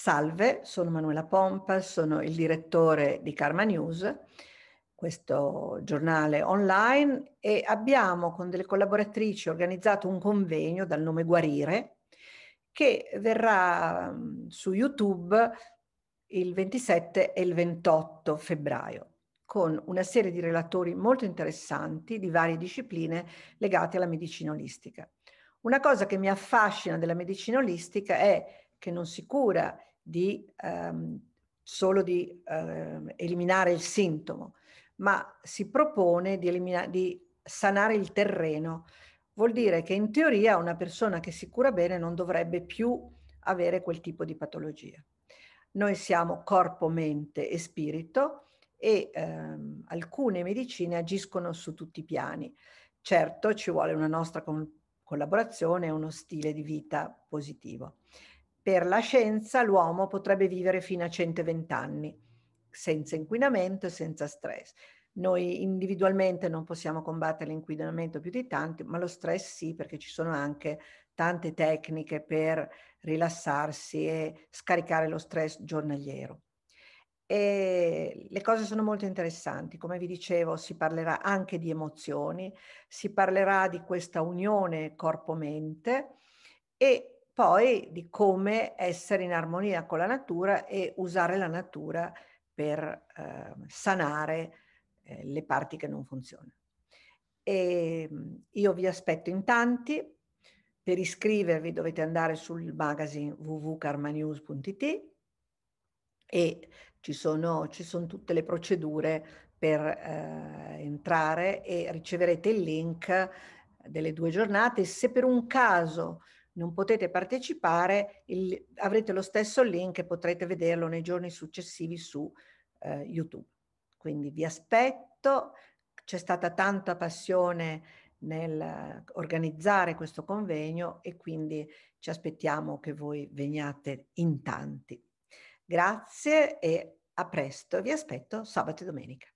Salve, sono Manuela Pompa, sono il direttore di Karma News, questo giornale online, e abbiamo con delle collaboratrici organizzato un convegno dal nome Guarire che verrà mm, su YouTube il 27 e il 28 febbraio con una serie di relatori molto interessanti di varie discipline legate alla medicina olistica. Una cosa che mi affascina della medicina olistica è che non si cura di, ehm, solo di ehm, eliminare il sintomo, ma si propone di, elimina- di sanare il terreno. Vuol dire che in teoria una persona che si cura bene non dovrebbe più avere quel tipo di patologia. Noi siamo corpo, mente e spirito e ehm, alcune medicine agiscono su tutti i piani. Certo ci vuole una nostra con- collaborazione e uno stile di vita positivo. Per la scienza l'uomo potrebbe vivere fino a 120 anni, senza inquinamento e senza stress. Noi individualmente non possiamo combattere l'inquinamento più di tanti, ma lo stress sì, perché ci sono anche tante tecniche per rilassarsi e scaricare lo stress giornaliero. E le cose sono molto interessanti, come vi dicevo si parlerà anche di emozioni, si parlerà di questa unione corpo-mente e poi di come essere in armonia con la natura e usare la natura per eh, sanare eh, le parti che non funzionano. E ehm, io vi aspetto in tanti. Per iscrivervi dovete andare sul magazine www.karmanews.it e ci sono, ci sono, tutte le procedure per eh, entrare e riceverete il link delle due giornate. Se per un caso non potete partecipare, il, avrete lo stesso link e potrete vederlo nei giorni successivi su eh, YouTube. Quindi vi aspetto, c'è stata tanta passione nel eh, organizzare questo convegno e quindi ci aspettiamo che voi veniate in tanti. Grazie e a presto, vi aspetto sabato e domenica.